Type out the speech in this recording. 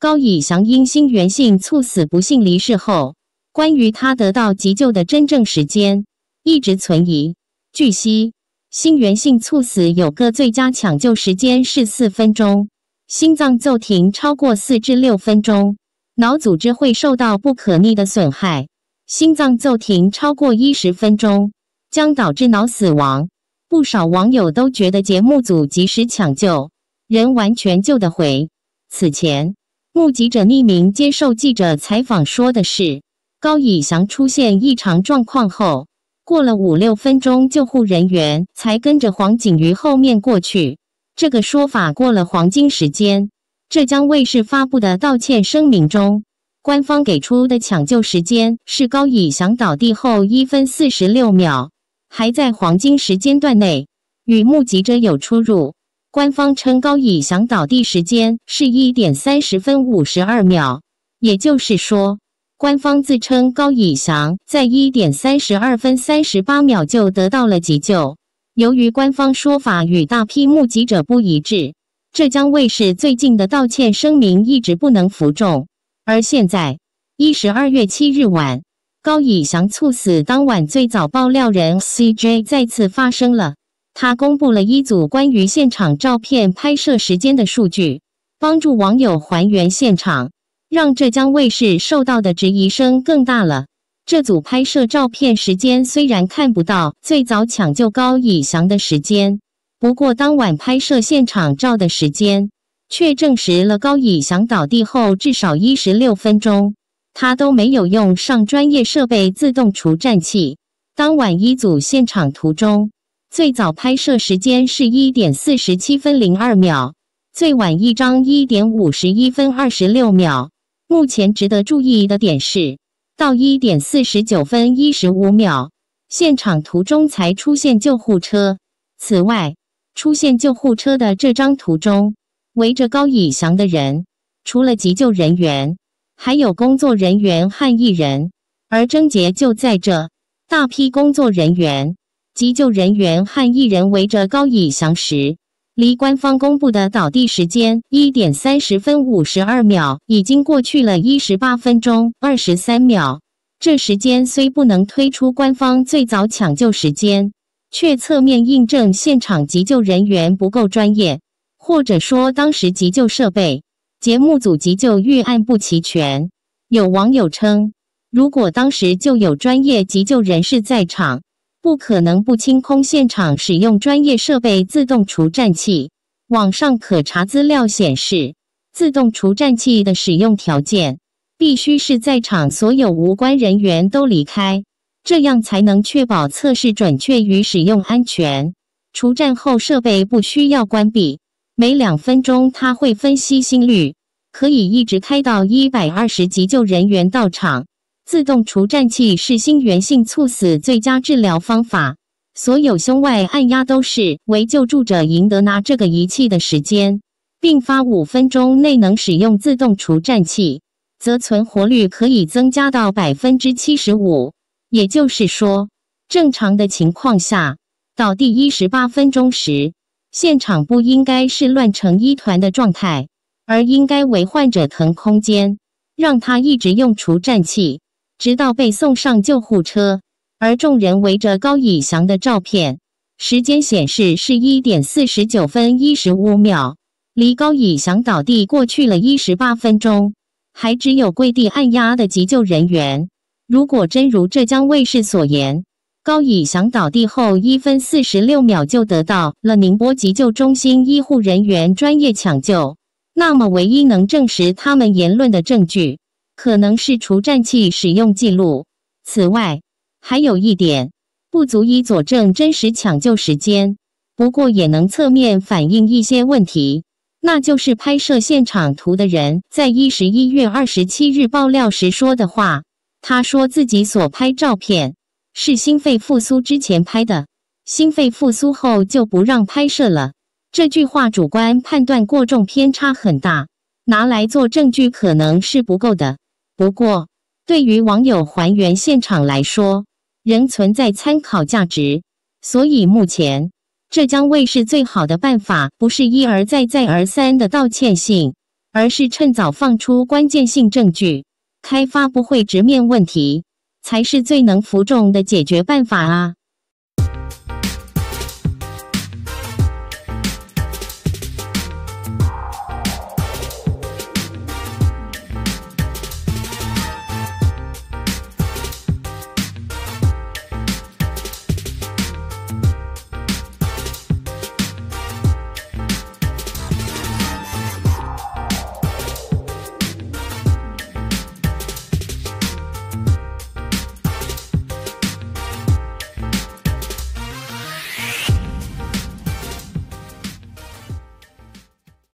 高以翔因心源性猝死不幸离世后，关于他得到急救的真正时间一直存疑。据悉，心源性猝死有个最佳抢救时间是四分钟，心脏骤停超过四至六分钟，脑组织会受到不可逆的损害；心脏骤停超过一十分钟将导致脑死亡。不少网友都觉得节目组及时抢救，人完全救得回。此前。目击者匿名接受记者采访，说的是高以翔出现异常状况后，过了五六分钟，救护人员才跟着黄景瑜后面过去。这个说法过了黄金时间。浙江卫视发布的道歉声明中，官方给出的抢救时间是高以翔倒地后一分四十六秒，还在黄金时间段内，与目击者有出入。官方称高以翔倒地时间是一点三十分五十二秒，也就是说，官方自称高以翔在一点三十二分三十八秒就得到了急救。由于官方说法与大批目击者不一致，浙江卫视最近的道歉声明一直不能服众。而现在，一十二月七日晚，高以翔猝死当晚最早爆料人 CJ 再次发声了。他公布了一组关于现场照片拍摄时间的数据，帮助网友还原现场，让浙江卫视受到的质疑声更大了。这组拍摄照片时间虽然看不到最早抢救高以翔的时间，不过当晚拍摄现场照的时间，却证实了高以翔倒地后至少一十六分钟，他都没有用上专业设备自动除颤器。当晚一组现场图中。最早拍摄时间是一点四十七分零二秒，最晚一张一点五十一分二十六秒。目前值得注意的点是，到一点四十九分一十五秒，现场图中才出现救护车。此外，出现救护车的这张图中，围着高以翔的人，除了急救人员，还有工作人员和艺人。而症结就在这大批工作人员。急救人员和一人围着高以翔时，离官方公布的倒地时间一点三十分五十二秒，已经过去了一十八分钟二十三秒。这时间虽不能推出官方最早抢救时间，却侧面印证现场急救人员不够专业，或者说当时急救设备、节目组急救预案不齐全。有网友称，如果当时就有专业急救人士在场。不可能不清空现场，使用专业设备自动除颤器。网上可查资料显示，自动除颤器的使用条件必须是在场所有无关人员都离开，这样才能确保测试准确与使用安全。除颤后设备不需要关闭，每两分钟它会分析心率，可以一直开到一百二十急救人员到场。自动除颤器是心源性猝死最佳治疗方法。所有胸外按压都是为救助者赢得拿这个仪器的时间，并发五分钟内能使用自动除颤器，则存活率可以增加到百分之七十五。也就是说，正常的情况下，到第一十八分钟时，现场不应该是乱成一团的状态，而应该为患者腾空间，让他一直用除颤器。直到被送上救护车，而众人围着高以翔的照片。时间显示是一点四十九分一十五秒，离高以翔倒地过去了一十八分钟，还只有跪地按压的急救人员。如果真如浙江卫视所言，高以翔倒地后一分四十六秒就得到了宁波急救中心医护人员专业抢救，那么唯一能证实他们言论的证据。可能是除颤器使用记录。此外，还有一点不足以佐证真实抢救时间，不过也能侧面反映一些问题，那就是拍摄现场图的人在一十一月二十七日爆料时说的话。他说自己所拍照片是心肺复苏之前拍的，心肺复苏后就不让拍摄了。这句话主观判断过重，偏差很大，拿来做证据可能是不够的。不过，对于网友还原现场来说，仍存在参考价值。所以目前，浙江卫视最好的办法不是一而再、再而三的道歉信，而是趁早放出关键性证据，开发布会直面问题，才是最能服众的解决办法啊！